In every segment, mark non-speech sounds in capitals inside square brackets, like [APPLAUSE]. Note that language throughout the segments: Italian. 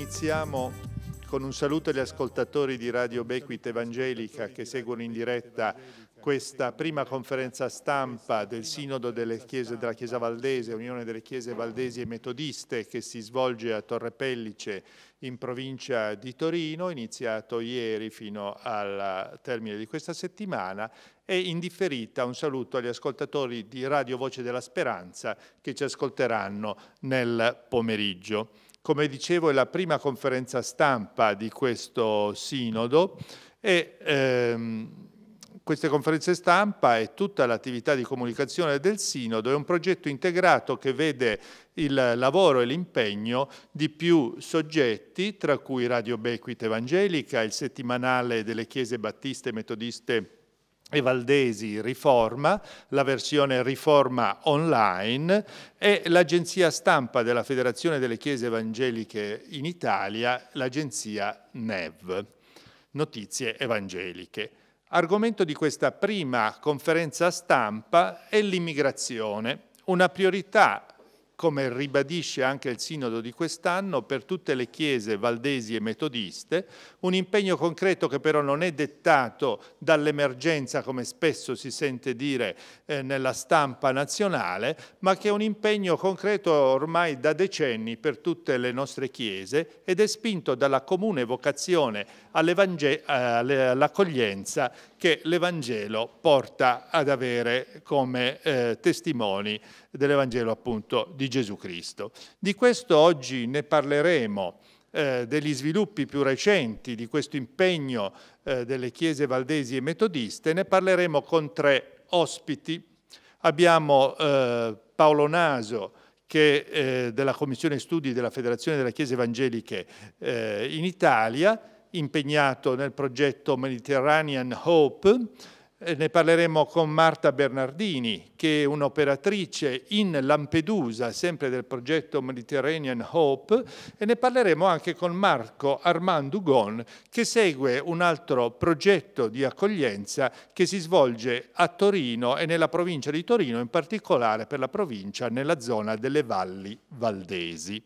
iniziamo con un saluto agli ascoltatori di Radio Bequit Evangelica che seguono in diretta questa prima conferenza stampa del Sinodo delle Chiese, della Chiesa Valdese, Unione delle Chiese Valdesi e Metodiste, che si svolge a Torre Pellice in provincia di Torino, iniziato ieri fino al termine di questa settimana, e differita un saluto agli ascoltatori di Radio Voce della Speranza che ci ascolteranno nel pomeriggio come dicevo è la prima conferenza stampa di questo sinodo e ehm, queste conferenze stampa e tutta l'attività di comunicazione del Sinodo è un progetto integrato che vede il lavoro e l'impegno di più soggetti, tra cui Radio Bequit Evangelica, il settimanale delle chiese battiste metodiste e Valdesi Riforma, la versione Riforma Online e l'agenzia stampa della Federazione delle Chiese Evangeliche in Italia, l'agenzia NEV, Notizie Evangeliche. Argomento di questa prima conferenza stampa è l'immigrazione, una priorità come ribadisce anche il sinodo di quest'anno, per tutte le chiese valdesi e metodiste, un impegno concreto che però non è dettato dall'emergenza, come spesso si sente dire eh, nella stampa nazionale, ma che è un impegno concreto ormai da decenni per tutte le nostre chiese ed è spinto dalla comune vocazione eh, all'accoglienza che l'Evangelo porta ad avere come eh, testimoni dell'Evangelo appunto di Gesù Cristo. Di questo oggi ne parleremo eh, degli sviluppi più recenti di questo impegno eh, delle chiese valdesi e metodiste, ne parleremo con tre ospiti. Abbiamo Paolo Naso, che, eh, della Commissione Studi della Federazione delle Chiese Evangeliche in Italia, impegnato nel progetto Mediterranean Hope, eh, ne parleremo con Marta Bernardini, che è un'operatrice in Lampedusa, sempre del progetto Mediterranean Hope, e ne parleremo anche con Marco Armand Ugon, che segue un altro progetto di accoglienza che si svolge a Torino e nella provincia di Torino, in particolare per la provincia nella zona delle valli valdesi.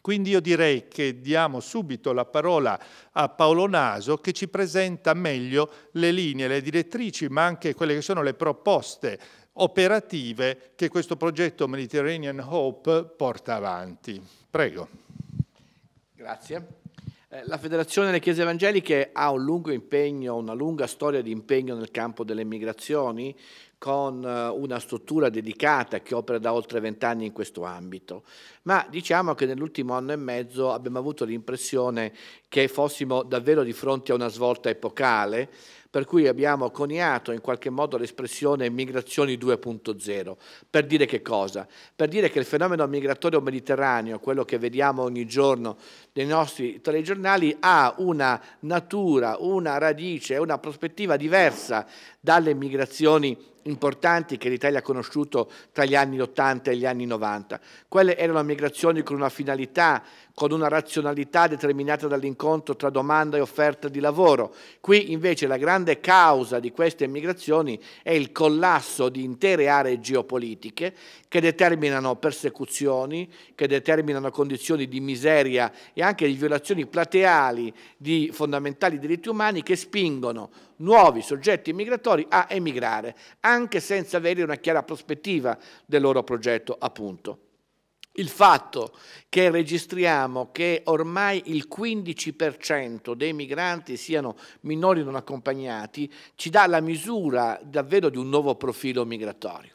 Quindi io direi che diamo subito la parola a Paolo Naso che ci presenta meglio le linee, le direttrici, ma anche quelle che sono le proposte operative che questo progetto Mediterranean Hope porta avanti. Prego. Grazie. Eh, la Federazione delle Chiese Evangeliche ha un lungo impegno, una lunga storia di impegno nel campo delle migrazioni, con eh, una struttura dedicata che opera da oltre vent'anni in questo ambito, ma diciamo che nell'ultimo anno e mezzo abbiamo avuto l'impressione che fossimo davvero di fronte a una svolta epocale per cui abbiamo coniato in qualche modo l'espressione migrazioni 2.0. Per dire che cosa? Per dire che il fenomeno migratorio mediterraneo, quello che vediamo ogni giorno nei nostri telegiornali, ha una natura, una radice, una prospettiva diversa dalle migrazioni importanti che l'Italia ha conosciuto tra gli anni 80 e gli anni 90. Quelle erano migrazioni con una finalità, con una razionalità determinata dall'incontro tra domanda e offerta di lavoro. Qui invece la grande grande causa di queste migrazioni è il collasso di intere aree geopolitiche che determinano persecuzioni, che determinano condizioni di miseria e anche di violazioni plateali di fondamentali diritti umani che spingono nuovi soggetti migratori a emigrare, anche senza avere una chiara prospettiva del loro progetto, appunto il fatto che registriamo che ormai il 15% dei migranti siano minori non accompagnati ci dà la misura davvero di un nuovo profilo migratorio.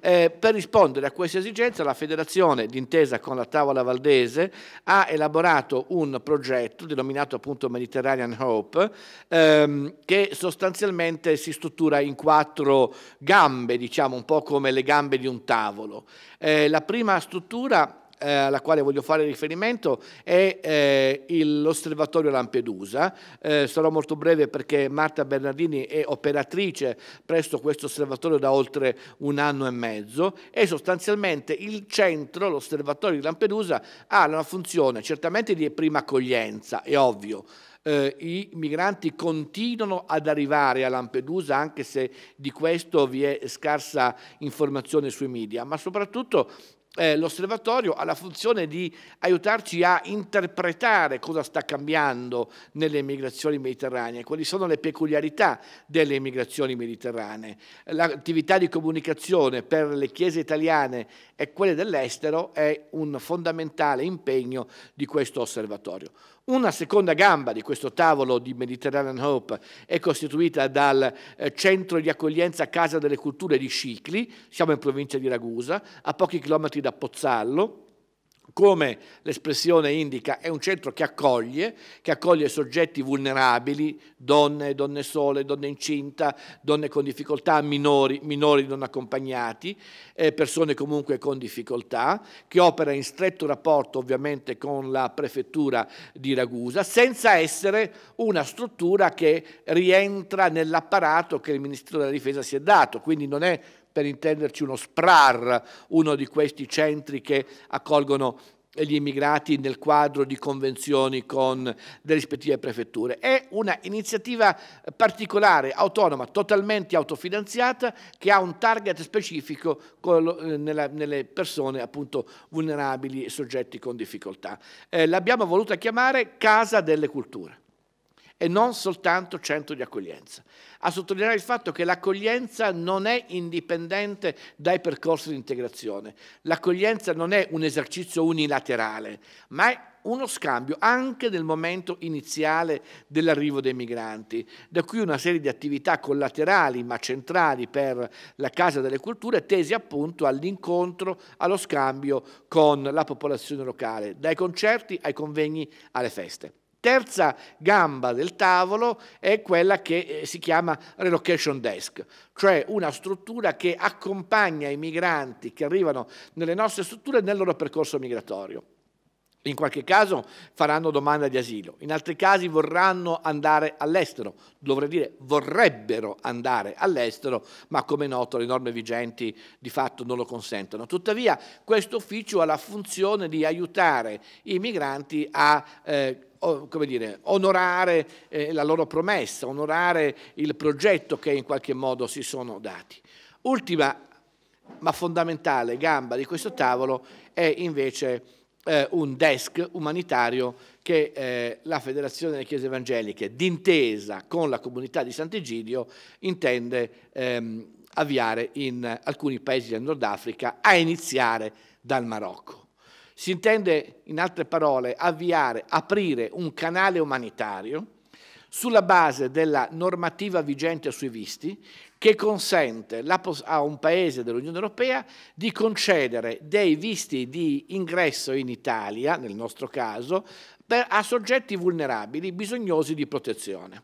Eh, per rispondere a questa esigenza la Federazione, d'intesa con la Tavola Valdese, ha elaborato un progetto denominato appunto Mediterranean Hope, ehm, che sostanzialmente si struttura in quattro gambe, diciamo un po' come le gambe di un tavolo. Eh, la prima struttura eh, alla quale voglio fare riferimento è eh, l'osservatorio Lampedusa. Eh, sarò molto breve perché Marta Bernardini è operatrice presso questo osservatorio da oltre un anno e mezzo e sostanzialmente il centro, l'osservatorio di Lampedusa, ha una funzione certamente di prima accoglienza, è ovvio, eh, i migranti continuano ad arrivare a Lampedusa, anche se di questo vi è scarsa informazione sui media, ma soprattutto eh, l'osservatorio ha la funzione di aiutarci a interpretare cosa sta cambiando nelle migrazioni mediterranee, quali sono le peculiarità delle migrazioni mediterranee. L'attività di comunicazione per le chiese italiane e quelle dell'estero è un fondamentale impegno di questo osservatorio. Una seconda gamba di questo tavolo di Mediterranean Hope è costituita dal eh, centro di accoglienza Casa delle Culture di Scicli, siamo in provincia di Ragusa, a pochi chilometri da Pozzallo, come l'espressione indica, è un centro che accoglie, che accoglie soggetti vulnerabili, donne, donne sole, donne incinta, donne con difficoltà, minori, minori non accompagnati, eh, persone comunque con difficoltà, che opera in stretto rapporto ovviamente con la prefettura di Ragusa, senza essere una struttura che rientra nell'apparato che il Ministero della Difesa si è dato, quindi non è per intenderci uno SPRAR, uno di questi centri che accolgono gli immigrati nel quadro di convenzioni con le rispettive prefetture. È una iniziativa particolare, autonoma, totalmente autofinanziata, che ha un target specifico eh, nelle persone appunto vulnerabili e soggetti con difficoltà. Eh, l'abbiamo voluta chiamare Casa delle Culture e non soltanto centro di accoglienza. A sottolineare il fatto che l'accoglienza non è indipendente dai percorsi di integrazione, l'accoglienza non è un esercizio unilaterale, ma è uno scambio anche nel momento iniziale dell'arrivo dei migranti, da cui una serie di attività collaterali ma centrali per la Casa delle Culture tesi appunto all'incontro, allo scambio con la popolazione locale, dai concerti ai convegni alle feste terza gamba del tavolo è quella che eh, si chiama relocation desk, cioè una struttura che accompagna i migranti che arrivano nelle nostre strutture nel loro percorso migratorio. In qualche caso faranno domanda di asilo, in altri casi vorranno andare all'estero, dovrei dire vorrebbero andare all'estero, ma come è noto le norme vigenti di fatto non lo consentono. Tuttavia questo ufficio ha la funzione di aiutare i migranti a eh, o, come dire, onorare eh, la loro promessa, onorare il progetto che in qualche modo si sono dati. Ultima ma fondamentale gamba di questo tavolo è invece eh, un desk umanitario che eh, la Federazione delle Chiese Evangeliche, d'intesa con la comunità di Sant'Egidio, intende ehm, avviare in alcuni paesi del Nord Africa, a iniziare dal Marocco. Si intende, in altre parole, avviare, aprire un canale umanitario sulla base della normativa vigente sui visti, che consente a un paese dell'Unione Europea di concedere dei visti di ingresso in Italia, nel nostro caso, per, a soggetti vulnerabili bisognosi di protezione.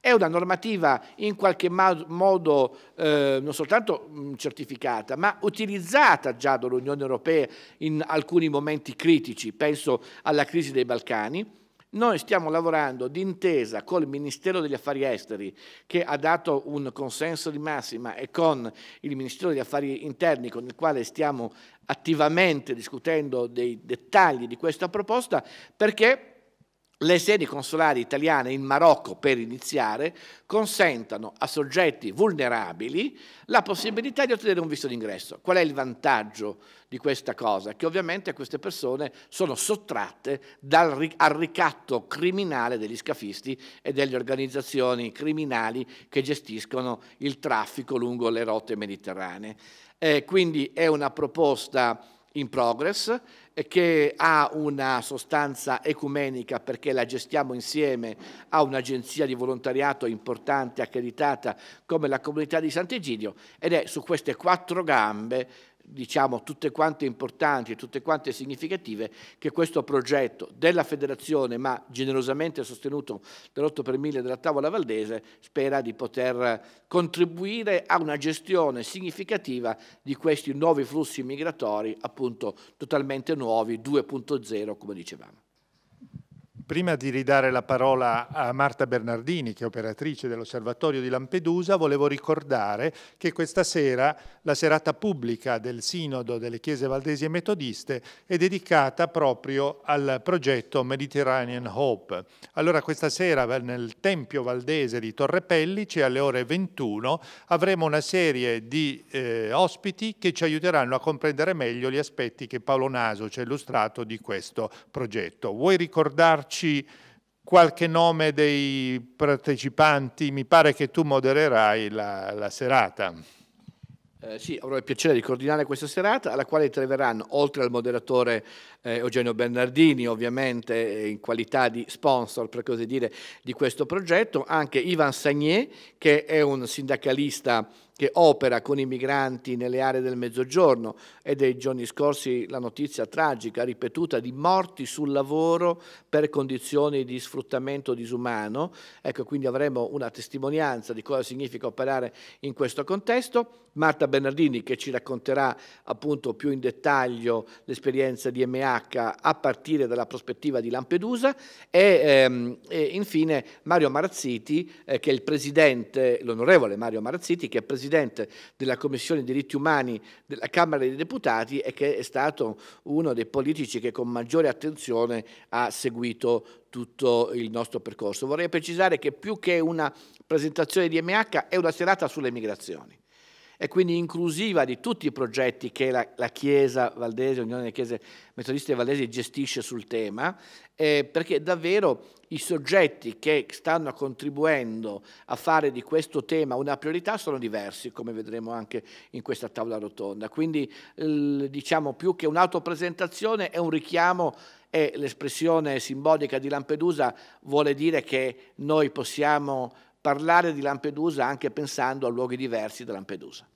È una normativa in qualche modo eh, non soltanto mm, certificata, ma utilizzata già dall'Unione Europea in alcuni momenti critici, penso alla crisi dei Balcani, noi stiamo lavorando d'intesa col Ministero degli Affari Esteri, che ha dato un consenso di massima, e con il Ministero degli Affari Interni, con il quale stiamo attivamente discutendo dei dettagli di questa proposta, perché le sedi consolari italiane in Marocco, per iniziare, consentano a soggetti vulnerabili la possibilità di ottenere un visto d'ingresso. Qual è il vantaggio di questa cosa? Che ovviamente queste persone sono sottratte dal, al ricatto criminale degli scafisti e delle organizzazioni criminali che gestiscono il traffico lungo le rotte mediterranee. Eh, quindi è una proposta in progress che ha una sostanza ecumenica perché la gestiamo insieme a un'agenzia di volontariato importante accreditata come la comunità di Sant'Egidio ed è su queste quattro gambe diciamo, tutte quante importanti e tutte quante significative che questo progetto della federazione, ma generosamente sostenuto dall'8 per 1000 della tavola valdese, spera di poter contribuire a una gestione significativa di questi nuovi flussi migratori, appunto totalmente nuovi, 2.0 come dicevamo. Prima di ridare la parola a Marta Bernardini, che è operatrice dell'Osservatorio di Lampedusa, volevo ricordare che questa sera la serata pubblica del Sinodo delle Chiese Valdesi e Metodiste è dedicata proprio al progetto Mediterranean Hope. Allora questa sera nel Tempio Valdese di Torre Pellice alle ore 21 avremo una serie di eh, ospiti che ci aiuteranno a comprendere meglio gli aspetti che Paolo Naso ci ha illustrato di questo progetto. Vuoi ricordarci dici qualche nome dei partecipanti, mi pare che tu modererai la, la serata. Eh, sì, avrò il piacere di coordinare questa serata alla quale treveranno, oltre al moderatore eh, Eugenio Bernardini, ovviamente eh, in qualità di sponsor, per così dire, di questo progetto, anche Ivan Sagné, che è un sindacalista che opera con i migranti nelle aree del Mezzogiorno. e dei giorni scorsi la notizia tragica, ripetuta, di morti sul lavoro per condizioni di sfruttamento disumano. Ecco, quindi avremo una testimonianza di cosa significa operare in questo contesto. Marta Bernardini che ci racconterà appunto più in dettaglio l'esperienza di MH a partire dalla prospettiva di Lampedusa e, ehm, e infine Mario Marazziti eh, che è il presidente, l'onorevole Mario Marazziti che è presidente Presidente della Commissione diritti umani della Camera dei Deputati e che è stato uno dei politici che con maggiore attenzione ha seguito tutto il nostro percorso. Vorrei precisare che più che una presentazione di MH è una serata sulle migrazioni e quindi inclusiva di tutti i progetti che la, la Chiesa Valdese, Unione delle Chiese Metodiste Valdesi gestisce sul tema, eh, perché davvero i soggetti che stanno contribuendo a fare di questo tema una priorità sono diversi, come vedremo anche in questa tavola rotonda. Quindi diciamo più che un'autopresentazione è un richiamo e l'espressione simbolica di Lampedusa vuole dire che noi possiamo parlare di Lampedusa anche pensando a luoghi diversi da Lampedusa.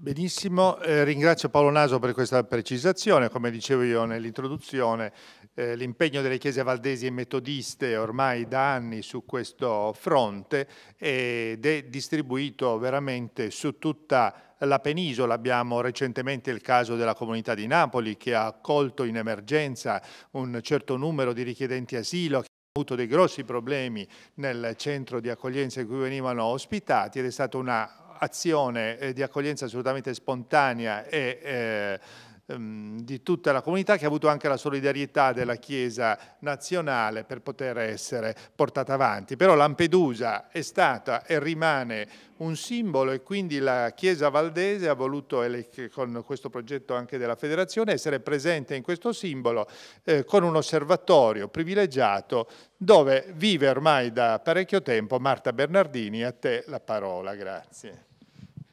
Benissimo, eh, ringrazio Paolo Naso per questa precisazione, come dicevo io nell'introduzione eh, l'impegno delle chiese valdesi e metodiste ormai da anni su questo fronte ed è distribuito veramente su tutta la penisola, abbiamo recentemente il caso della comunità di Napoli che ha accolto in emergenza un certo numero di richiedenti asilo che avuto dei grossi problemi nel centro di accoglienza in cui venivano ospitati ed è stata un'azione eh, di accoglienza assolutamente spontanea e eh, Ehm, di tutta la comunità che ha avuto anche la solidarietà della Chiesa nazionale per poter essere portata avanti. Però Lampedusa è stata e rimane un simbolo e quindi la Chiesa valdese ha voluto, con questo progetto anche della Federazione, essere presente in questo simbolo eh, con un osservatorio privilegiato dove vive ormai da parecchio tempo Marta Bernardini. A te la parola, grazie.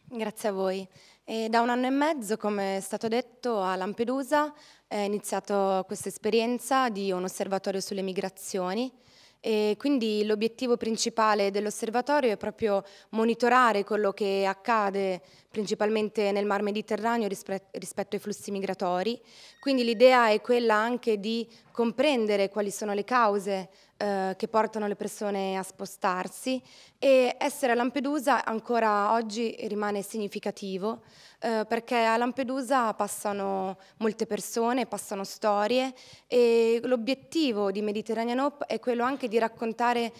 Grazie a voi. E da un anno e mezzo, come è stato detto, a Lampedusa è iniziata questa esperienza di un osservatorio sulle migrazioni e quindi l'obiettivo principale dell'osservatorio è proprio monitorare quello che accade principalmente nel Mar Mediterraneo rispetto ai flussi migratori. Quindi l'idea è quella anche di comprendere quali sono le cause eh, che portano le persone a spostarsi e essere a Lampedusa ancora oggi rimane significativo eh, perché a Lampedusa passano molte persone, passano storie e l'obiettivo di Mediterranean Hope è quello anche di raccontare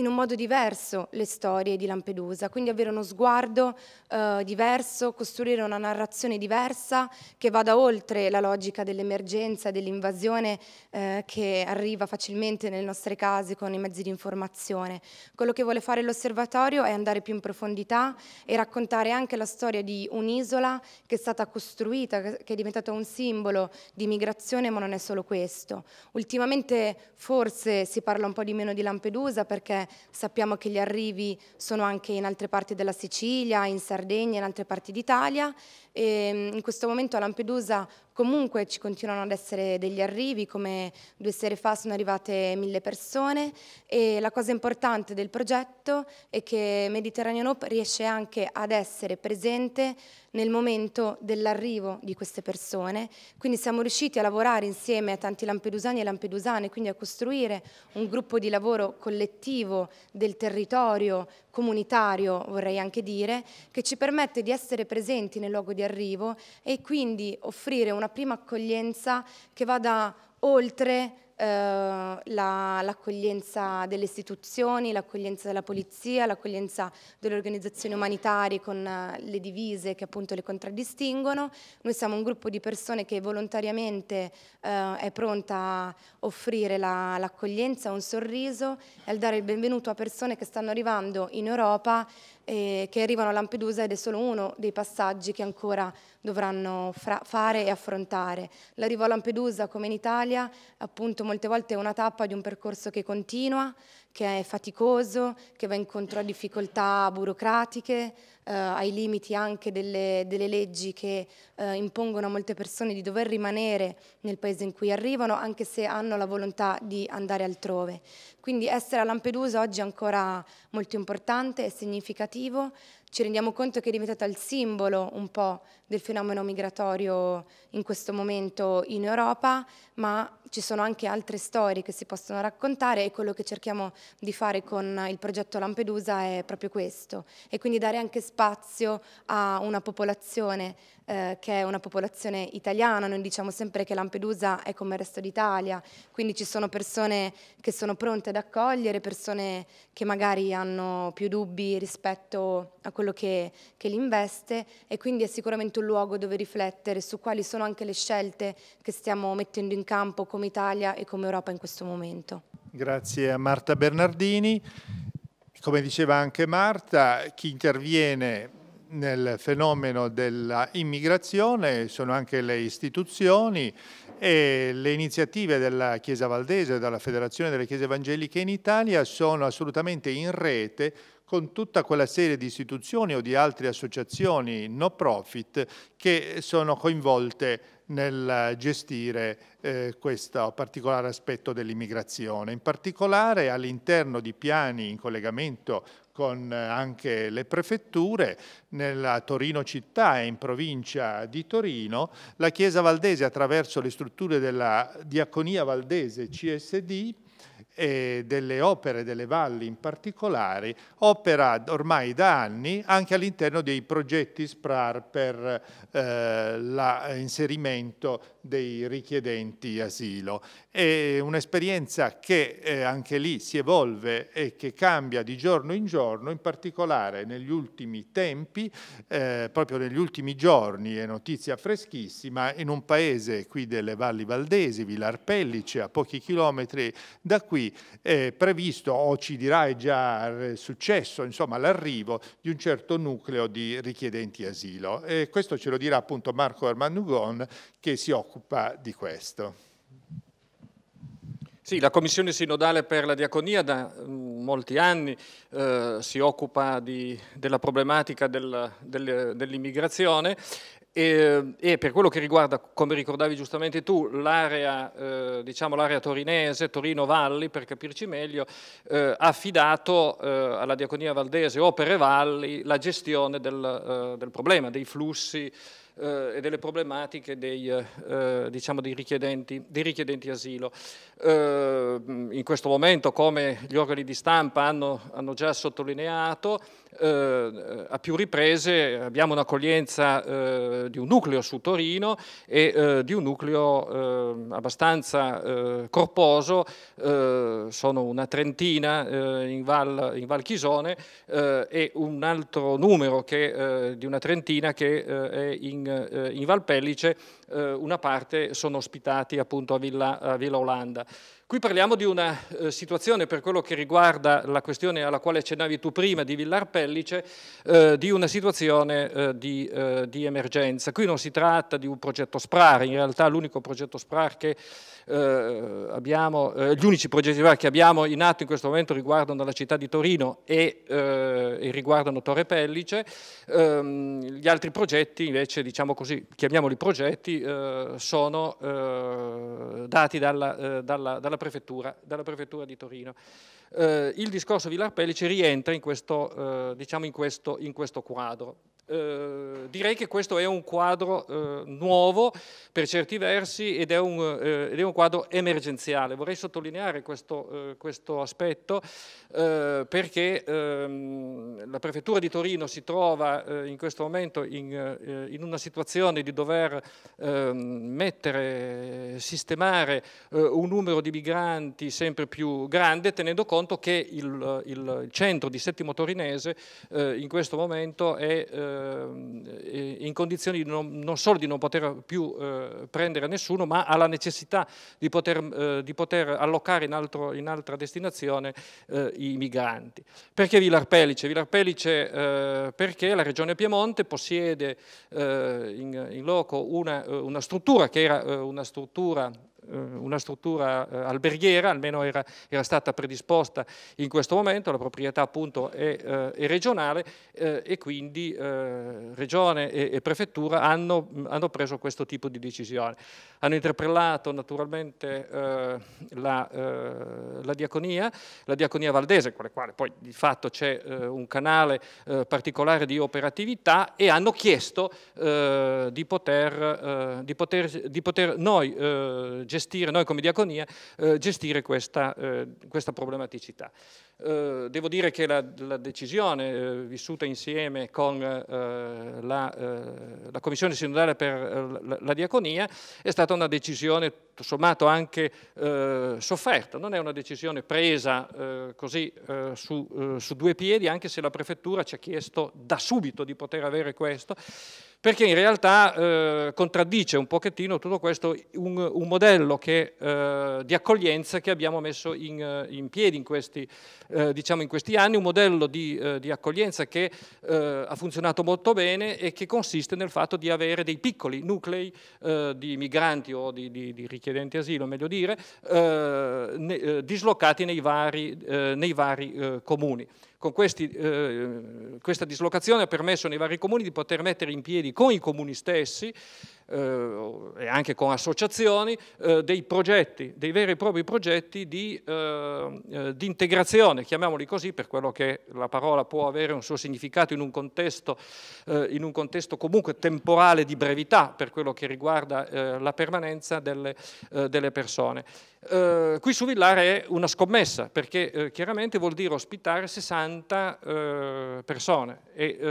in un modo diverso le storie di Lampedusa, quindi avere uno sguardo eh, diverso, costruire una narrazione diversa che vada oltre la logica dell'emergenza, dell'invasione eh, che arriva facilmente nelle nostre case con i mezzi di informazione. Quello che vuole fare l'osservatorio è andare più in profondità e raccontare anche la storia di un'isola che è stata costruita, che è diventata un simbolo di migrazione, ma non è solo questo. Ultimamente forse si parla un po' di meno di Lampedusa perché sappiamo che gli arrivi sono anche in altre parti della Sicilia, in Sardegna, in altre parti d'Italia. Ehm, in questo momento a Lampedusa Comunque ci continuano ad essere degli arrivi, come due sere fa sono arrivate mille persone e la cosa importante del progetto è che Mediterranean Hope riesce anche ad essere presente nel momento dell'arrivo di queste persone, quindi siamo riusciti a lavorare insieme a tanti lampedusani e lampedusane, quindi a costruire un gruppo di lavoro collettivo del territorio comunitario, vorrei anche dire, che ci permette di essere presenti nel luogo di arrivo e quindi offrire una prima accoglienza che vada oltre eh, l'accoglienza delle istituzioni, l'accoglienza della polizia, l'accoglienza delle organizzazioni umanitarie con eh, le divise che appunto le contraddistinguono. Noi siamo un gruppo di persone che volontariamente eh, è pronta a offrire l'accoglienza, un sorriso e al dare il benvenuto a persone che stanno arrivando in Europa eh, che arrivano a Lampedusa ed è solo uno dei passaggi che ancora dovranno fare e affrontare. L'arrivo a Lampedusa, come in Italia, appunto molte volte è una tappa di un percorso che continua, che è faticoso, che va incontro a difficoltà burocratiche, eh, ai limiti anche delle, delle leggi che eh, impongono a molte persone di dover rimanere nel paese in cui arrivano, anche se hanno la volontà di andare altrove. Quindi essere a Lampedusa oggi è ancora molto importante e significativo, ci rendiamo conto che è diventata il simbolo un po' del fenomeno migratorio in questo momento in Europa, ma ci sono anche altre storie che si possono raccontare e quello che cerchiamo di fare con il progetto Lampedusa è proprio questo e quindi dare anche spazio a una popolazione eh, che è una popolazione italiana, noi diciamo sempre che Lampedusa è come il resto d'Italia, quindi ci sono persone che sono pronte ad accogliere, persone che magari hanno più dubbi rispetto a quello che, che li investe e quindi è sicuramente un luogo dove riflettere su quali sono anche le scelte che stiamo mettendo in campo come Italia e come Europa in questo momento. Grazie a Marta Bernardini. Come diceva anche Marta, chi interviene nel fenomeno dell'immigrazione sono anche le istituzioni e le iniziative della Chiesa Valdese della Federazione delle Chiese Evangeliche in Italia sono assolutamente in rete con tutta quella serie di istituzioni o di altre associazioni no profit che sono coinvolte nel gestire eh, questo particolare aspetto dell'immigrazione, in particolare all'interno di piani in collegamento con eh, anche le prefetture, nella Torino città e in provincia di Torino, la Chiesa Valdese attraverso le strutture della Diaconia Valdese CSD e delle opere delle valli in particolare, opera ormai da anni anche all'interno dei progetti SPRAR per eh, l'inserimento dei richiedenti asilo. È un'esperienza che eh, anche lì si evolve e che cambia di giorno in giorno, in particolare negli ultimi tempi, eh, proprio negli ultimi giorni, è notizia freschissima, in un paese qui delle valli valdesi, Villar Pellice, a pochi chilometri da qui, quindi è previsto, o ci dirà è già eh, successo, insomma, l'arrivo di un certo nucleo di richiedenti asilo. E questo ce lo dirà appunto Marco Ermanugon che si occupa di questo. Sì, la Commissione Sinodale per la Diaconia da mm, molti anni eh, si occupa di, della problematica del, del, dell'immigrazione e, ehm, e, per quello che riguarda, come ricordavi giustamente tu, l'area eh, diciamo, torinese, Torino-Valli, per capirci meglio, eh, ha eh, affidato eh, alla Diaconia Valdese, Opere Valli, la gestione del, eh, del problema dei flussi eh, e delle problematiche dei, eh, eh, diciamo dei, richiedenti, dei richiedenti, asilo. Eh, in questo momento, come gli organi di stampa hanno, hanno già sottolineato, eh, a più riprese abbiamo un'accoglienza di un nucleo su Torino e di un nucleo abbastanza corposo, sono una trentina in, Val, in Val Chisone e un altro numero che, di una trentina che è in eh, in, Valpellice eh, una parte sono ospitati appunto a Villa, a Villa Olanda. Qui parliamo di una eh, situazione per quello che riguarda la questione alla quale accennavi tu prima di Villar Pellice, eh, di una situazione eh, di, eh, di, emergenza. Qui non si tratta di un progetto SPRAR, in realtà l'unico progetto SPRAR che eh, abbiamo, eh, gli unici progetti SPRAR che abbiamo in atto in questo momento riguardano la città di Torino e, e riguardano Torre Pellice, ehm, gli altri progetti invece, diciamo così, chiamiamoli progetti, eh, sono eh, dati dalla, eh, dalla, dalla, prefettura, dalla, prefettura, di Torino. Eh, il discorso di Larpellice rientra in questo, eh, diciamo in questo, in questo quadro. Eh, direi che questo è un quadro eh, nuovo per certi versi ed è un, eh, ed è un quadro emergenziale. Vorrei sottolineare questo, eh, questo aspetto eh, perché ehm, la Prefettura di Torino si trova in questo momento in, in una situazione di dover ehm, mettere, sistemare un numero di migranti sempre più grande tenendo conto che il, il centro di Settimo Torinese in questo momento è Ehm, in condizioni non, non, solo di non poter più eh, prendere nessuno, ma ha la necessità di poter, eh, di poter allocare in, altro, in, altra destinazione eh, i migranti. Perché Villar Pellice? Villar Pellice perché la Regione Piemonte possiede in, in loco una, una struttura che era una struttura eh, una struttura eh, alberghiera, almeno era, era, stata predisposta in questo momento, la proprietà appunto è, eh, è regionale e quindi regione e, e prefettura hanno, hanno, preso questo tipo di decisione. Hanno interpellato naturalmente la, la, diaconia, la diaconia valdese, con la quale poi di fatto c'è un canale particolare di operatività e hanno chiesto di poter, di poter, di poter noi gestire gestire, noi come diaconia, eh, gestire questa, eh, questa problematicità. Eh, devo dire che la, la decisione eh, vissuta insieme con eh, la, la, Commissione Sinodale per la, la Diaconia è stata una decisione tutto sommato anche eh, sofferta, non è una decisione presa eh, così eh, su, eh, su due piedi, anche se la prefettura ci ha chiesto da subito di poter avere questo perché in realtà eh, contraddice un pochettino tutto questo un, un modello che, eh, di accoglienza che abbiamo messo in, eh, in piedi in questi, eh, diciamo in questi, anni, un modello di, eh, di accoglienza che ha funzionato molto bene e che consiste nel fatto di avere dei piccoli nuclei di migranti o di, di, di richiedenti richiedenti asilo, meglio dire, eh, ne, eh, dislocati nei vari, eh, nei vari comuni con questi, eh, questa dislocazione ha permesso nei vari comuni di poter mettere in piedi con i comuni stessi eh, e anche con associazioni eh, dei progetti, dei veri e propri progetti di, eh, eh, di, integrazione, chiamiamoli così per quello che la parola può avere un suo significato in un contesto, eh, in un contesto comunque temporale di brevità per quello che riguarda la permanenza delle, delle persone. Eh, qui su Villare è una scommessa, perché eh, chiaramente vuol dire ospitare 60 eh, persone. E eh,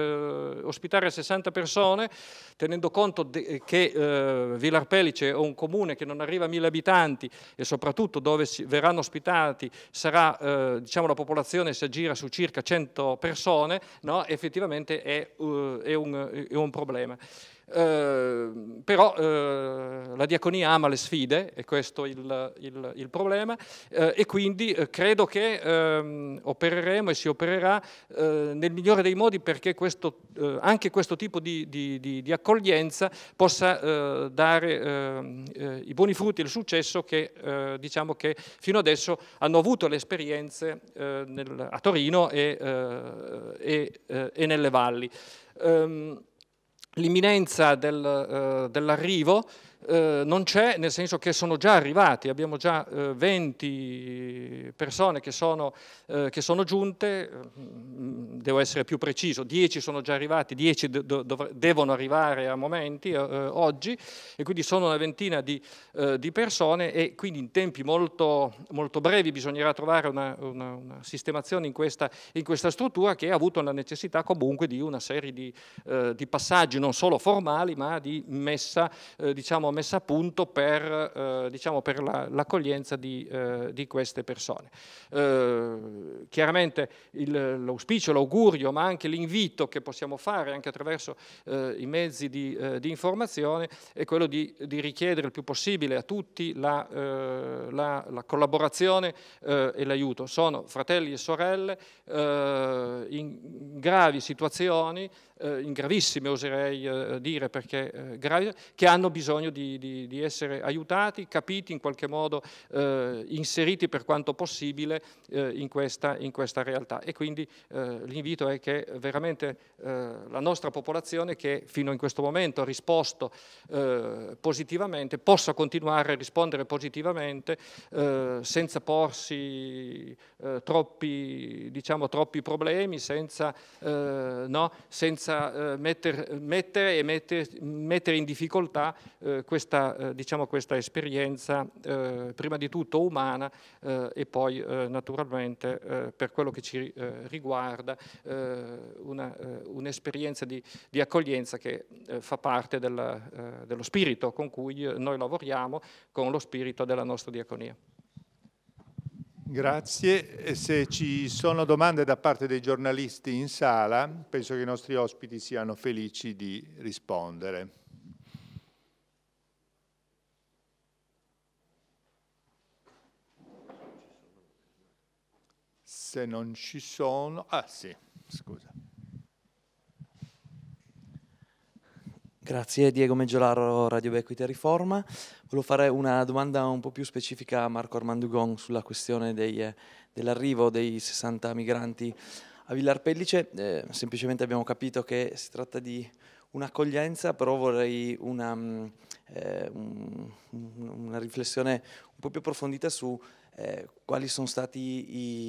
ospitare 60 persone, tenendo conto de- che eh, Villar Pellice è un comune che non arriva a 1000 abitanti e soprattutto dove si- verranno ospitati sarà, eh, diciamo, la popolazione si aggira su circa 100 persone, no? effettivamente è, è, un, è un problema. Ehm, però eh, la diaconia ama le sfide, e questo è il, il, il problema, eh, e quindi eh, credo che ehm, opereremo e si opererà eh, nel migliore dei modi perché questo, eh, anche questo tipo di, di, di, di accoglienza possa dare ehm, i buoni frutti e il successo che diciamo che fino adesso hanno avuto le esperienze nel, a Torino e, e, e nelle valli. Um, l'imminenza del, eh, dell'arrivo eh, non c'è, nel senso che sono già arrivati, abbiamo già eh, 20 persone che sono, eh, che sono, giunte, mm, devo essere più preciso, 10 sono già arrivati, 10 do, dov, devono arrivare a momenti eh, eh, oggi e quindi sono una ventina di, eh, di persone e quindi in tempi molto, molto brevi bisognerà trovare una, una, una sistemazione in questa, in questa, struttura che ha avuto la necessità comunque di una serie di, di passaggi non solo formali ma di messa diciamo messa a punto per, eh, diciamo, per l'accoglienza di, eh, di, queste persone. Eh, chiaramente l'auspicio, l'augurio, ma anche l'invito che possiamo fare anche attraverso eh, i mezzi di, eh, di, informazione è quello di, di, richiedere il più possibile a tutti la, eh, la, la collaborazione e l'aiuto. Sono fratelli e sorelle in gravi situazioni eh, in gravissime oserei eh, dire perché eh, gravi, che hanno bisogno di, di, di, essere aiutati, capiti in qualche modo, eh, inseriti per quanto possibile eh, in questa, in, questa, realtà. E quindi l'invito è che veramente la nostra popolazione che fino in questo momento ha risposto positivamente possa continuare a rispondere positivamente senza porsi troppi, diciamo, troppi problemi, senza, no, senza senza eh, metter, mettere, e metter, mettere in difficoltà eh, questa, eh, diciamo, questa, esperienza prima di tutto umana e poi naturalmente per quello che ci riguarda un'esperienza di, di, accoglienza che fa parte della, dello spirito con cui noi lavoriamo, con lo spirito della nostra diaconia. Grazie. Se ci sono domande da parte dei giornalisti in sala, penso che i nostri ospiti siano felici di rispondere. Se non ci sono... Ah sì, scusa. Grazie Diego Meggiolaro, Radio Bequita Riforma. Volevo fare una domanda un po' più specifica a Marco Armandugon sulla questione eh, dell'arrivo dei 60 migranti a Villar Pellice. Eh, semplicemente abbiamo capito che si tratta di un'accoglienza, però vorrei una, mm, eh, un, una, riflessione un po' più approfondita su eh, quali sono stati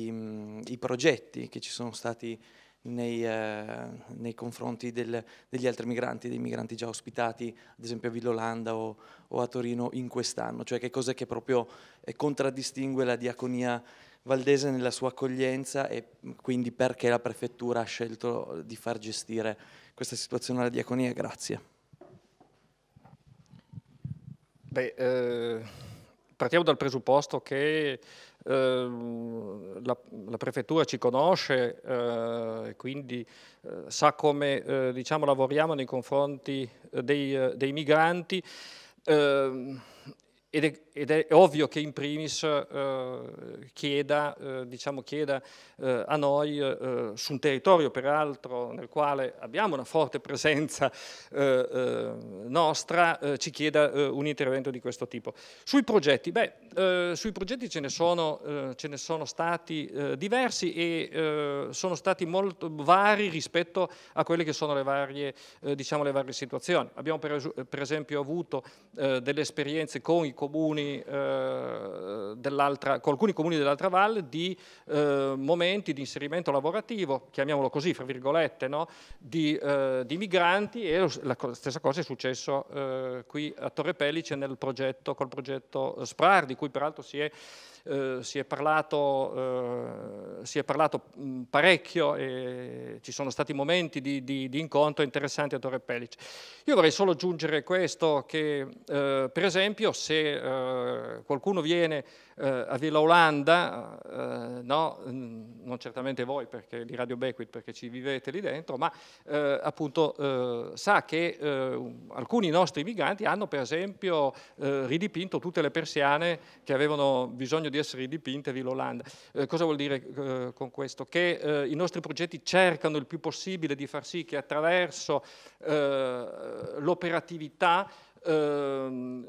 i, mm, i progetti che ci sono stati nei, eh, nei confronti del, degli altri migranti, dei migranti già ospitati ad esempio a Villolanda o, o a Torino in quest'anno, cioè che cosa che proprio eh, contraddistingue la diaconia valdese nella sua accoglienza e mm, quindi perché la prefettura ha scelto di far gestire questa situazione alla diaconia. Grazie. Beh, eh, partiamo dal presupposto che Ehm, la, la, prefettura ci conosce eh, e quindi eh, sa come eh, diciamo, lavoriamo nei confronti dei, dei migranti ehm, ed è ed è ovvio che in primis eh, chieda, eh, diciamo chieda eh, a noi su un territorio peraltro nel quale abbiamo una forte presenza nostra, ci chieda un intervento di questo tipo. Sui progetti, beh, sui progetti ce ne sono, ce ne sono stati diversi e sono stati molto vari rispetto a quelle che sono le varie, diciamo, le varie situazioni. Abbiamo per, esempio avuto delle esperienze con i comuni eh, comuni dell'altra valle di eh, momenti di inserimento lavorativo, chiamiamolo così, fra virgolette, no? di, eh, di, migranti e la stessa cosa è successo eh, qui a Torre Pellice nel progetto, col progetto SPRAR, di cui peraltro si è eh, si, è parlato, eh, si è parlato mh, mm, parecchio e ci sono stati momenti di, di, di incontro interessanti a Torre Pellice. Io vorrei solo aggiungere questo che eh, per esempio se eh, qualcuno viene eh, a Villa Olanda, eh, no, mm, non certamente voi perché, di Radio Bequit perché ci vivete lì dentro, ma eh, appunto eh, sa che eh, alcuni nostri migranti hanno per esempio eh, ridipinto tutte le persiane che avevano bisogno di essere ridipinte a Villa Olanda. cosa vuol dire con questo? Che i nostri progetti cercano il più possibile di far sì che attraverso l'operatività Ehm,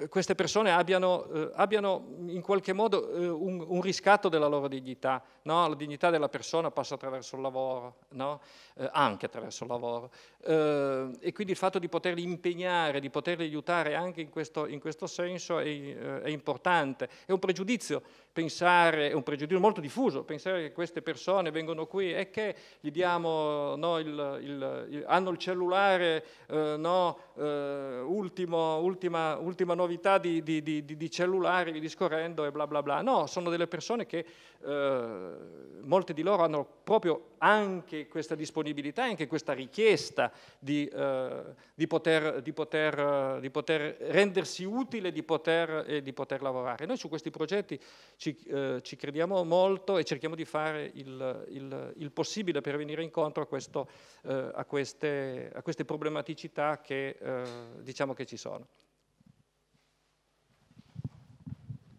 eh, queste persone abbiano, eh, abbiano, in qualche modo eh, un, un, riscatto della loro dignità. No? La dignità della persona passa attraverso il lavoro, no? Eh, anche attraverso il lavoro. e quindi il fatto di poterli impegnare, di poterli aiutare anche in questo, in questo senso è, è, importante. È un pregiudizio pensare, è un pregiudizio molto diffuso, pensare che queste persone vengono qui e che gli diamo, no, il, il, il, hanno il cellulare, eh, no, eh, ultimo, ultima, ultima, novità di, di, di, di cellulari, discorrendo e bla bla bla. No, sono delle persone che eh, molte di loro hanno proprio anche questa disponibilità, anche questa richiesta di, eh, di, poter, di, poter, di poter, rendersi utile, poter, eh, di poter, lavorare. Noi su questi progetti ci, eh, ci crediamo molto e cerchiamo di fare il, il, il possibile per venire incontro a, questo, eh, a, queste, a queste, problematicità che eh, diciamo che ci sono.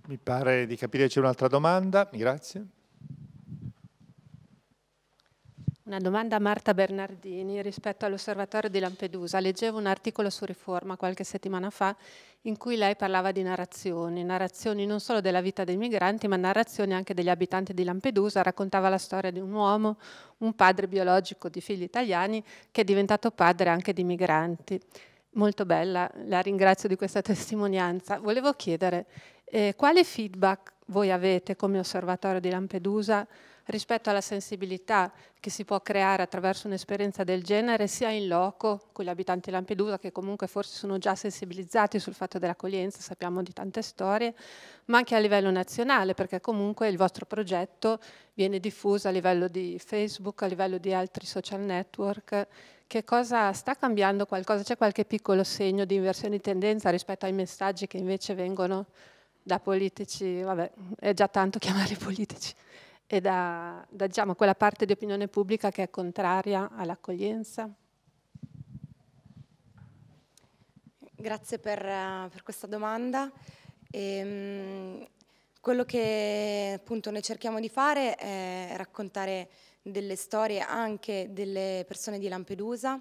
Mi pare di capire c'è un'altra domanda, grazie. Una domanda a Marta Bernardini rispetto all'osservatorio di Lampedusa. Leggevo un articolo su Riforma qualche settimana fa in cui lei parlava di narrazioni, narrazioni non solo della vita dei migranti, ma narrazioni anche degli abitanti di Lampedusa. Raccontava la storia di un uomo, un padre biologico di figli italiani, che è diventato padre anche di migranti. Molto bella, la ringrazio di questa [LAUGHS] testimonianza. Volevo chiedere eh, quale feedback voi avete come osservatorio di Lampedusa? rispetto alla sensibilità che si può creare attraverso un'esperienza del genere, sia in loco con gli abitanti di Lampedusa, che comunque forse sono già sensibilizzati sul fatto dell'accoglienza, sappiamo di tante storie, ma anche a livello nazionale, perché comunque il vostro progetto viene diffuso a livello di Facebook, a livello di altri social network. Che cosa sta cambiando qualcosa? C'è qualche piccolo segno di inversione di tendenza rispetto ai messaggi che invece vengono da politici? Vabbè, è già tanto [LAUGHS] chiamare politici e da, da diciamo, quella parte di opinione pubblica che è contraria all'accoglienza? Grazie per, per questa domanda. E, ehm, quello che appunto noi cerchiamo di fare è raccontare delle storie anche delle persone di Lampedusa.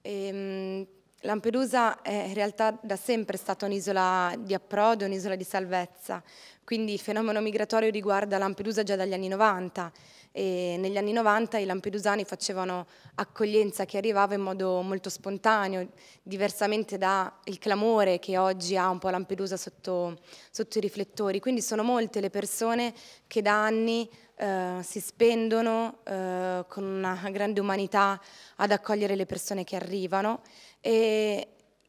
E, ehm, Lampedusa è in realtà da sempre stata un'isola di approdo, un'isola di salvezza, quindi il fenomeno migratorio riguarda Lampedusa già dagli anni 90 e negli anni 90 i lampedusani facevano accoglienza che arrivava in modo molto spontaneo, diversamente dal clamore che oggi ha un po' Lampedusa sotto, sotto, i riflettori. Quindi sono molte le persone che da anni eh, si spendono eh, con una grande umanità ad accogliere le persone che arrivano e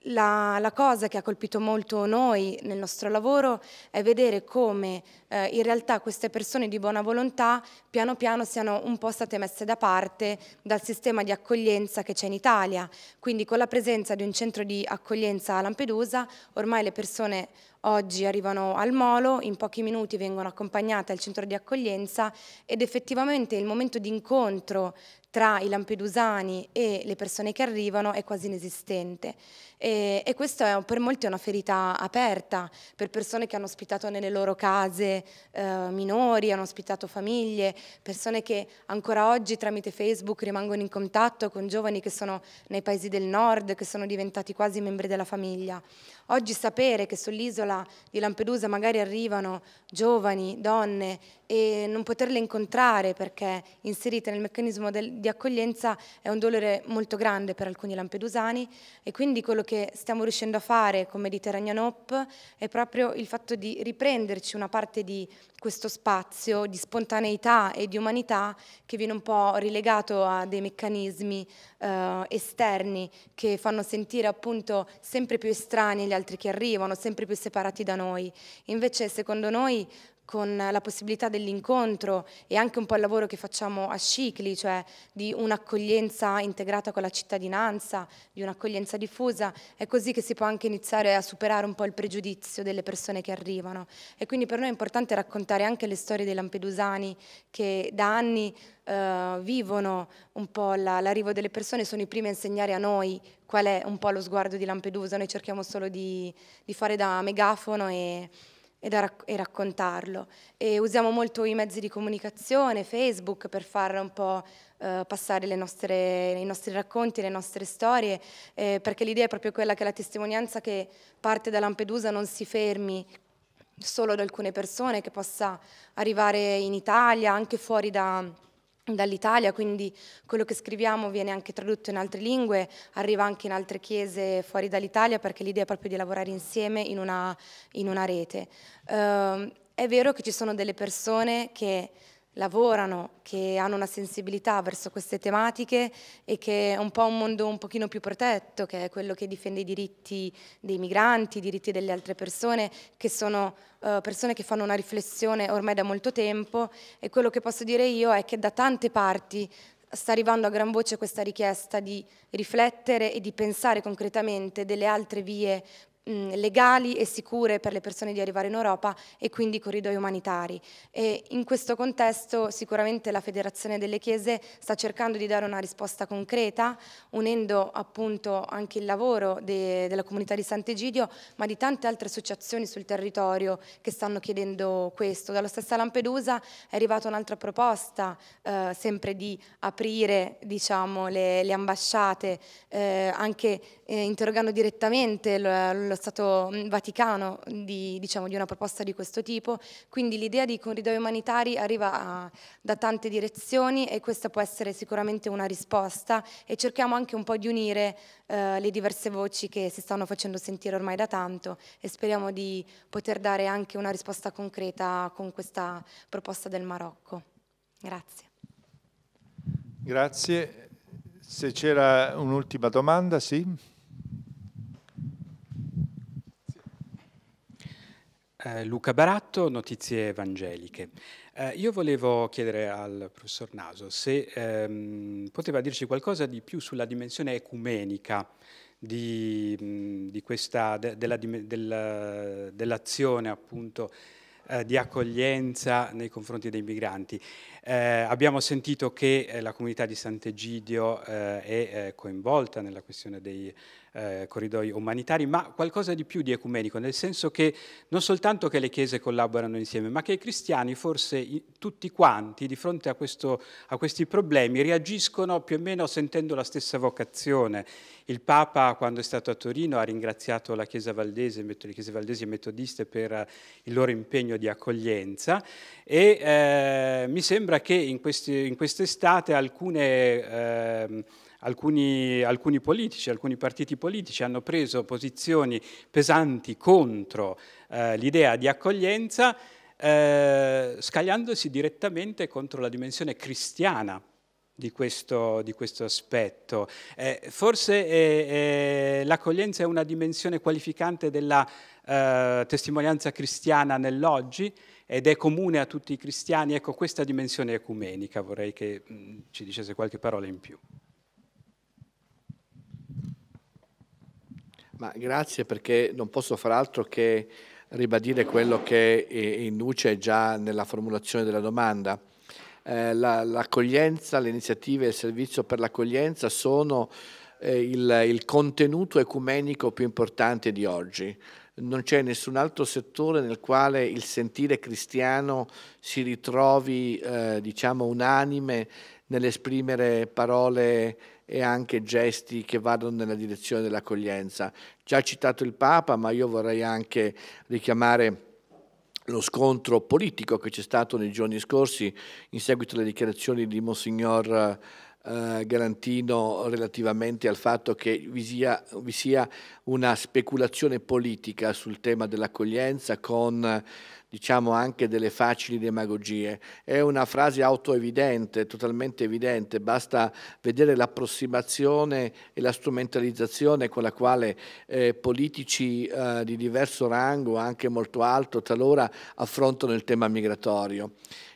la, la, cosa che ha colpito molto noi nel nostro lavoro è vedere come eh, in realtà queste persone di buona volontà piano piano siano un po' state messe da parte dal sistema di accoglienza che c'è in Italia. Quindi con la presenza di un centro di accoglienza a Lampedusa ormai le persone oggi arrivano al molo, in pochi minuti vengono accompagnate al centro di accoglienza ed effettivamente il momento di incontro tra i lampedusani e le persone che arrivano è quasi inesistente. E, e è, per molti è una ferita aperta, per persone che hanno ospitato nelle loro case eh, minori, hanno ospitato famiglie, persone che ancora oggi tramite Facebook rimangono in contatto con giovani che sono nei paesi del nord, che sono diventati quasi membri della famiglia. Oggi sapere che sull'isola di Lampedusa magari arrivano giovani, donne e non poterle incontrare perché inserite nel meccanismo del, di accoglienza è un dolore molto grande per alcuni lampedusani e quindi quello che stiamo riuscendo a fare con Mediterranean Hope è proprio il fatto di riprenderci una parte di questo spazio di spontaneità e di umanità che viene un po' rilegato a dei meccanismi eh, esterni che fanno sentire appunto sempre più estranei gli altri che arrivano, sempre più separati da noi. Invece secondo noi con la possibilità dell'incontro e anche un po' il lavoro che facciamo a Scicli, cioè di un'accoglienza integrata con la cittadinanza, di un'accoglienza diffusa, è così che si può anche iniziare a superare un po' il pregiudizio delle persone che arrivano. E quindi per noi è importante raccontare anche le storie dei lampedusani che da anni eh, vivono un po' l'arrivo delle persone, sono i primi a insegnare a noi qual è un po' lo sguardo di Lampedusa, noi cerchiamo solo di, di fare da megafono e e, rac e raccontarlo. E usiamo molto i mezzi di comunicazione, Facebook, per far un po' eh, passare nostre, i nostri racconti, le nostre storie, eh, perché l'idea è proprio quella che la testimonianza che parte da Lampedusa non si fermi solo ad alcune persone, che possa arrivare in Italia, anche fuori da dall'Italia, quindi quello che scriviamo viene anche tradotto in altre lingue, arriva anche in altre chiese fuori dall'Italia perché l'idea è proprio di lavorare insieme in una, in una rete. Eh, è vero che ci sono delle persone che lavorano, che hanno una sensibilità verso queste tematiche e che è un po' un mondo un pochino più protetto, che è quello che difende i diritti dei migranti, i diritti delle altre persone, che sono eh, persone che fanno una riflessione ormai da molto tempo e quello che posso dire io è che da tante parti sta arrivando a gran voce questa richiesta di riflettere e di pensare concretamente delle altre vie mh, legali e sicure per le persone di arrivare in Europa e quindi corridoi umanitari. E in questo contesto sicuramente la Federazione delle Chiese sta cercando di dare una risposta concreta, unendo appunto anche il lavoro de, della comunità di Sant'Egidio, ma di tante altre associazioni sul territorio che stanno chiedendo questo. Dalla stessa Lampedusa è arrivata un'altra proposta, eh, sempre di aprire diciamo, le, le ambasciate, eh, anche eh, interrogando direttamente lo, lo dello Stato mm, Vaticano di, diciamo, di una proposta di questo tipo, quindi l'idea di corridoi umanitari arriva a, da tante direzioni e questa può essere sicuramente una risposta e cerchiamo anche un po' di unire eh, le diverse voci che si stanno facendo sentire ormai da tanto e speriamo di poter dare anche una risposta concreta con questa proposta del Marocco. Grazie. Grazie. Se c'era un'ultima domanda, sì. Eh, Luca Baratto, Notizie Evangeliche. Eh, io volevo chiedere al professor Naso se ehm, poteva dirci qualcosa di più sulla dimensione ecumenica di, mm, di questa, de, della, del, dell'azione appunto eh, di accoglienza nei confronti dei migranti. Eh, abbiamo sentito che eh, la comunità di Sant'Egidio è coinvolta nella questione dei eh, corridoi umanitari, ma qualcosa di più di ecumenico, nel senso che non soltanto che le chiese collaborano insieme, ma che i cristiani forse tutti quanti di fronte a, questo, a questi problemi reagiscono più o meno sentendo la stessa vocazione. Il Papa quando è stato a Torino ha ringraziato la Chiesa Valdese, le Chiese Valdesi e Metodiste per il loro impegno di accoglienza e eh, mi sembra che in, questi, in quest'estate alcune... Eh, alcuni, alcuni politici, alcuni partiti politici hanno preso posizioni pesanti contro eh, l'idea di accoglienza, eh, scagliandosi direttamente contro la dimensione cristiana di questo, di questo, aspetto. Eh, forse eh, eh, l'accoglienza è una dimensione qualificante della eh, testimonianza cristiana nell'oggi ed è comune a tutti i cristiani. Ecco, questa dimensione ecumenica vorrei che mh, mm, ci dicesse qualche parola in più. Ma grazie perché non posso far altro che ribadire quello che eh, induce già nella formulazione della domanda. Eh, l'accoglienza, le iniziative e il servizio per l'accoglienza sono eh, il, il contenuto ecumenico più importante di oggi non c'è nessun altro settore nel quale il sentire cristiano si ritrovi eh, diciamo unanime nell'esprimere parole e anche gesti che vadano nella direzione dell'accoglienza. Già citato il Papa, ma io vorrei anche richiamare lo scontro politico che c'è stato nei giorni scorsi in seguito alle dichiarazioni di Monsignor eh, Garantino relativamente al fatto che vi sia, vi sia una speculazione politica sul tema dell'accoglienza con diciamo anche delle facili demagogie. È una frase autoevidente, totalmente evidente, basta vedere l'approssimazione e la strumentalizzazione con la quale eh, politici eh, di diverso rango, anche molto alto, talora affrontano il tema migratorio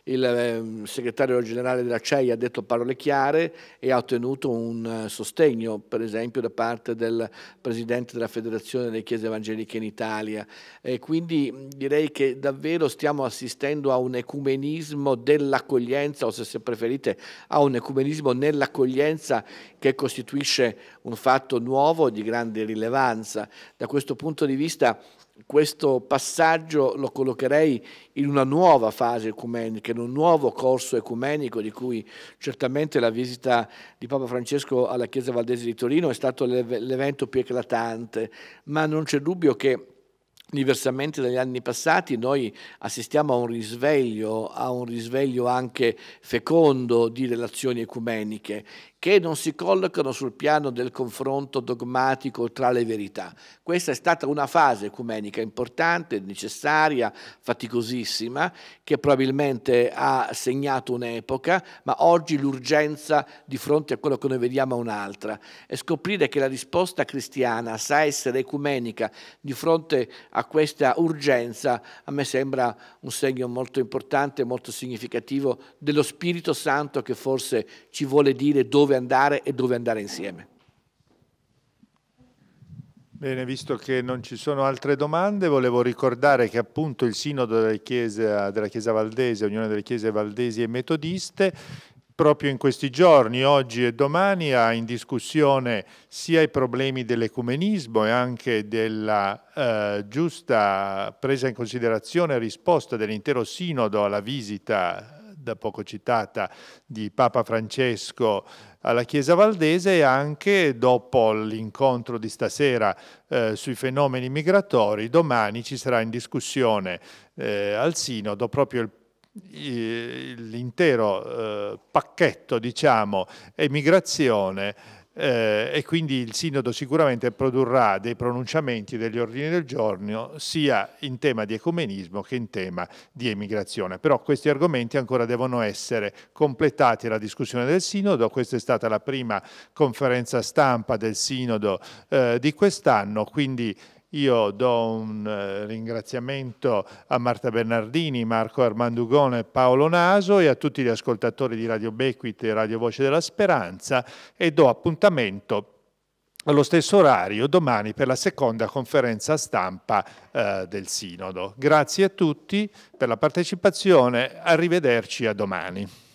il ehm, segretario generale della CEI ha detto parole chiare e ha ottenuto un eh, sostegno, per esempio, da parte del presidente della Federazione delle Chiese Evangeliche in Italia. E quindi direi che davvero stiamo assistendo a un ecumenismo dell'accoglienza, o se, se preferite, a un ecumenismo nell'accoglienza che costituisce un fatto nuovo di grande rilevanza. Da questo punto di vista questo passaggio lo collocherei in una nuova fase ecumenica, in un nuovo corso ecumenico di cui certamente la visita di Papa Francesco alla Chiesa Valdese di Torino è stato l'evento più eclatante, ma non c'è dubbio che Diversamente dagli anni passati noi assistiamo a un risveglio, a un risveglio anche fecondo di relazioni ecumeniche che non si collocano sul piano del confronto dogmatico tra le verità. Questa è stata una fase ecumenica importante, necessaria, faticosissima, che probabilmente ha segnato un'epoca, ma oggi l'urgenza di fronte a quello che noi vediamo è un'altra. E scoprire che la risposta cristiana sa essere ecumenica di fronte a a questa urgenza, a me sembra un segno molto importante, molto significativo dello Spirito Santo che forse ci vuole dire dove andare e dove andare insieme. Bene, visto che non ci sono altre domande, volevo ricordare che appunto il Sinodo della Chiesa, della Chiesa Valdese, Unione delle Chiese Valdesi e Metodiste, proprio in questi giorni, oggi e domani, ha in discussione sia i problemi dell'ecumenismo e anche della eh, giusta presa in considerazione e risposta dell'intero sinodo alla visita da poco citata di Papa Francesco alla Chiesa Valdese e anche dopo l'incontro di stasera eh, sui fenomeni migratori, domani ci sarà in discussione eh, al Sinodo proprio il l'intero eh, pacchetto, diciamo, emigrazione eh, e quindi il Sinodo sicuramente produrrà dei pronunciamenti degli ordini del giorno sia in tema di ecumenismo che in tema di emigrazione. Però questi argomenti ancora devono essere completati alla discussione del Sinodo. Questa è stata la prima conferenza stampa del Sinodo eh, di quest'anno, quindi io do un eh, ringraziamento a Marta Bernardini, Marco Armandugone, Paolo Naso e a tutti gli ascoltatori di Radio Bequite e Radio Voce della Speranza e do appuntamento allo stesso orario domani per la seconda conferenza stampa eh, del Sinodo. Grazie a tutti per la partecipazione, arrivederci a domani.